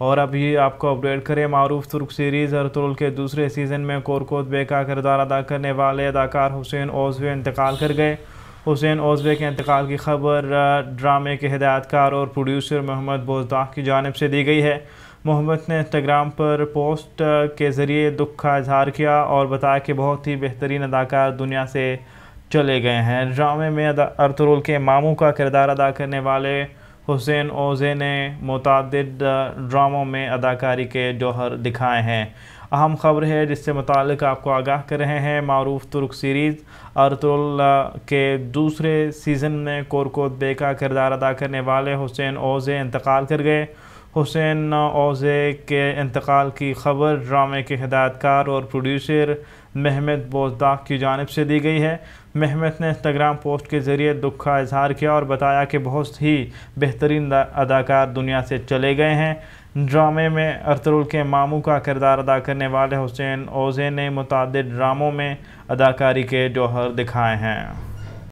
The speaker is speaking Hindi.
और अब ये आपको अपडेट करें मरूफ तुर्क सीरीज़ अरतुल के दूसरे सीज़न में कोरकोत बे का किरदार अदा करने वाले अदाकार हुसैन ओजवे इंतकाल कर गए हुसैन ओजवे के इंतकाल की खबर ड्रामे के हदायतकार और प्रोड्यूसर मोहम्मद बोजदाह की जानब से दी गई है मोहम्मद ने इंस्टाग्राम पर पोस्ट के ज़रिए दुख का इजहार किया और बताया कि बहुत ही बेहतरीन अदाकार दुनिया से चले गए हैं ड्रामे में अरतुल के मामू का किरदार अदा करने वाले हुसैन ओजे ने मुतद ड्रामों में अदाकारी के जौहर दिखाए हैं अहम खबर है जिससे मतलब आपको आगाह कर रहे हैं मरूफ तुर्क सीरीज़ अरतुल के दूसरे सीज़न में कोरकोत बे का किरदार अदा करने वाले हुसैन ओजे इंतकाल कर गए हुसैन ओजे के इंतकाल की खबर ड्रामे के हदायतकार और प्रोड्यूसर महमद बोजदाक की जानब से दी गई है महमद ने इंस्टाग्राम पोस्ट के ज़रिए दुख का इजहार किया और बताया कि बहुत ही बेहतरीन अदाकार दुनिया से चले गए हैं ड्रामे में अरतरुल के मामू का किरदार अदा करने वाले हुसैन ओजे ने मुतद ड्रामों में अदाकारी के जौहर दिखाए हैं